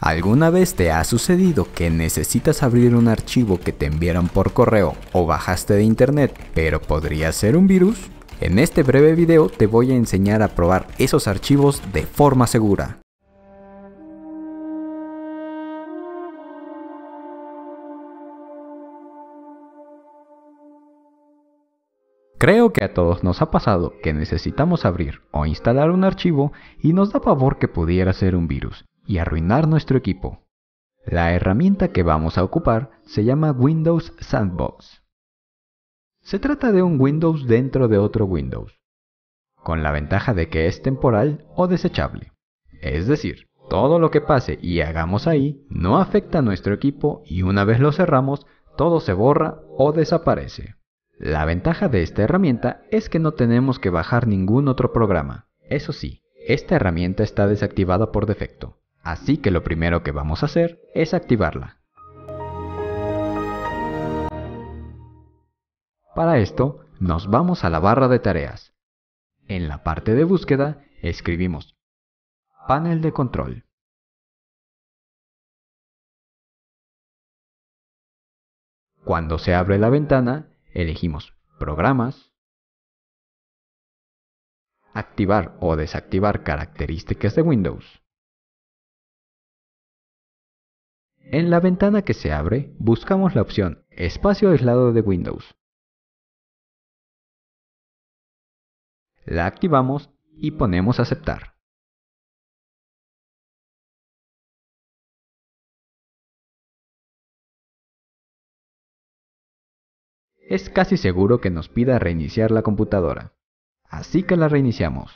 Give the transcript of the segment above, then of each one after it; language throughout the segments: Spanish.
¿Alguna vez te ha sucedido que necesitas abrir un archivo que te enviaron por correo o bajaste de internet, pero podría ser un virus? En este breve video te voy a enseñar a probar esos archivos de forma segura. Creo que a todos nos ha pasado que necesitamos abrir o instalar un archivo y nos da pavor que pudiera ser un virus y arruinar nuestro equipo. La herramienta que vamos a ocupar se llama Windows Sandbox. Se trata de un Windows dentro de otro Windows, con la ventaja de que es temporal o desechable. Es decir, todo lo que pase y hagamos ahí no afecta a nuestro equipo y una vez lo cerramos, todo se borra o desaparece. La ventaja de esta herramienta es que no tenemos que bajar ningún otro programa. Eso sí, esta herramienta está desactivada por defecto. Así que lo primero que vamos a hacer es activarla. Para esto, nos vamos a la barra de tareas. En la parte de búsqueda, escribimos panel de control. Cuando se abre la ventana, elegimos Programas, Activar o desactivar características de Windows. En la ventana que se abre, buscamos la opción Espacio aislado de Windows. La activamos y ponemos Aceptar. Es casi seguro que nos pida reiniciar la computadora, así que la reiniciamos.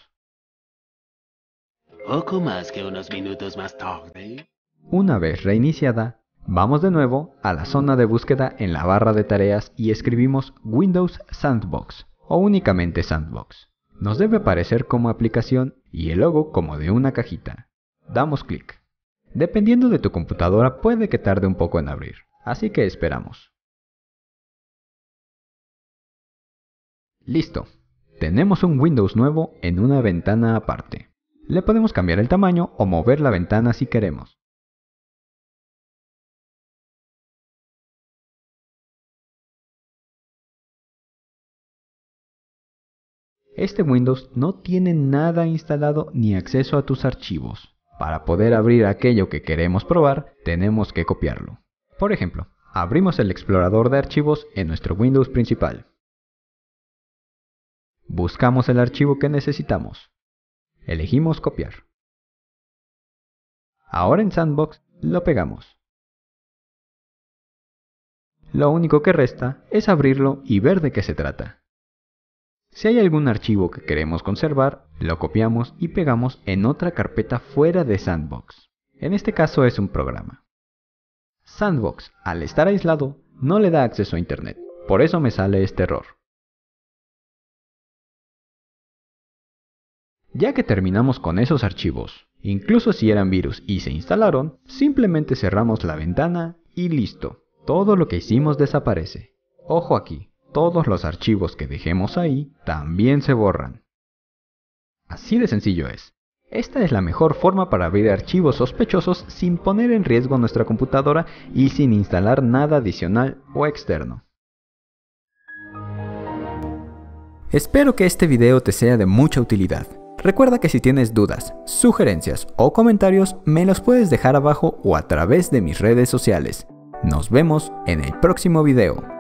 Poco más que unos minutos más tarde. Una vez reiniciada, vamos de nuevo a la zona de búsqueda en la barra de tareas y escribimos Windows Sandbox o únicamente Sandbox. Nos debe aparecer como aplicación y el logo como de una cajita. Damos clic. Dependiendo de tu computadora puede que tarde un poco en abrir, así que esperamos. Listo. Tenemos un Windows nuevo en una ventana aparte. Le podemos cambiar el tamaño o mover la ventana si queremos. Este Windows no tiene nada instalado ni acceso a tus archivos. Para poder abrir aquello que queremos probar, tenemos que copiarlo. Por ejemplo, abrimos el explorador de archivos en nuestro Windows principal. Buscamos el archivo que necesitamos. Elegimos copiar. Ahora en Sandbox lo pegamos. Lo único que resta es abrirlo y ver de qué se trata. Si hay algún archivo que queremos conservar, lo copiamos y pegamos en otra carpeta fuera de Sandbox. En este caso es un programa. Sandbox, al estar aislado, no le da acceso a Internet. Por eso me sale este error. Ya que terminamos con esos archivos, incluso si eran virus y se instalaron, simplemente cerramos la ventana y listo. Todo lo que hicimos desaparece. Ojo aquí, todos los archivos que dejemos ahí también se borran. Así de sencillo es. Esta es la mejor forma para abrir archivos sospechosos sin poner en riesgo nuestra computadora y sin instalar nada adicional o externo. Espero que este video te sea de mucha utilidad. Recuerda que si tienes dudas, sugerencias o comentarios me los puedes dejar abajo o a través de mis redes sociales. Nos vemos en el próximo video.